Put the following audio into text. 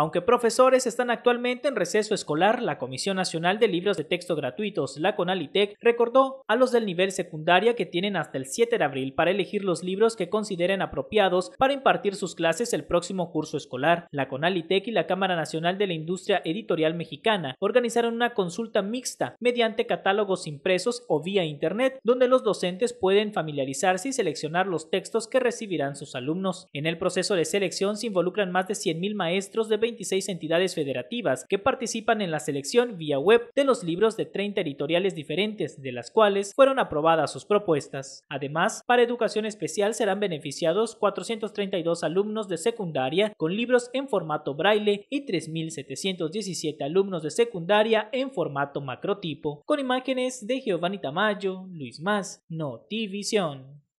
Aunque profesores están actualmente en receso escolar, la Comisión Nacional de Libros de Texto Gratuitos, la CONALITEC, recordó a los del nivel secundaria que tienen hasta el 7 de abril para elegir los libros que consideren apropiados para impartir sus clases el próximo curso escolar. La CONALITEC y la Cámara Nacional de la Industria Editorial Mexicana organizaron una consulta mixta mediante catálogos impresos o vía Internet, donde los docentes pueden familiarizarse y seleccionar los textos que recibirán sus alumnos. En el proceso de selección se involucran más de 100.000 maestros de 26 entidades federativas que participan en la selección vía web de los libros de 30 editoriales diferentes, de las cuales fueron aprobadas sus propuestas. Además, para educación especial serán beneficiados 432 alumnos de secundaria con libros en formato braille y 3.717 alumnos de secundaria en formato macrotipo, con imágenes de Giovanni Tamayo, Luis Más, Notivisión.